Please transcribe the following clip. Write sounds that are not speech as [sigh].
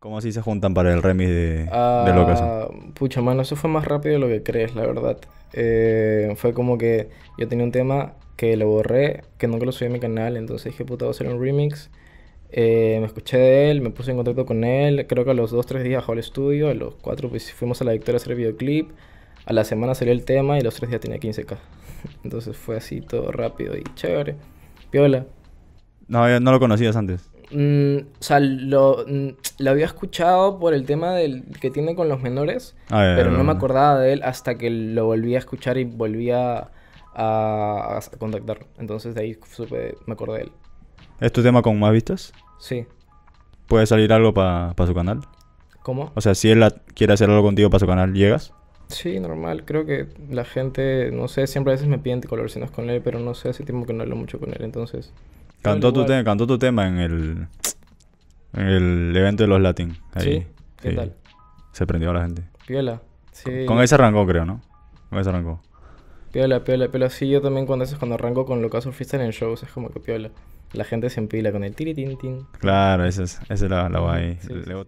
¿Cómo así se juntan para el remix de, lo de ah, Pucha, mano, eso fue más rápido de lo que crees, la verdad. Eh, fue como que yo tenía un tema que lo borré, que nunca lo subí a mi canal, entonces dije, puta, voy a hacer un remix. Eh, me escuché de él, me puse en contacto con él, creo que a los 2-3 días bajó al estudio, a los 4 pues, fuimos a la Victoria a hacer el videoclip, a la semana salió el tema y los 3 días tenía 15k. [laughs] entonces fue así todo rápido y chévere. Piola. No, no lo conocías antes. Mm, o sea, mm, lo, había escuchado por el tema del que tiene con los menores, ah, pero no me acordaba de él hasta que lo volví a escuchar y volví a, contactar. Entonces de ahí supe, me acordé de él. ¿Es tu tema con más vistas? Sí. ¿Puede salir algo para su canal? ¿Cómo? O sea, si él quiere hacer algo contigo para su canal, ¿llegas? Sí, normal. Creo que la gente, no sé, siempre a veces me piden color si con él, pero no sé, hace tiempo que no hablo mucho con él, entonces Cantó tu, cantó tu tema en el, en el evento de los Latin. Ahí, ¿Sí? ¿Qué tal? Se prendió a la gente. Piola. Sí. Con, con ese arrancó, creo, ¿no? Con ese arrancó. Piola, piola, piola. Sí, yo también cuando, eso, cuando arranco con lo que surfista en shows es como que piola. La gente se empila con el tiri Claro, esa es, es la, la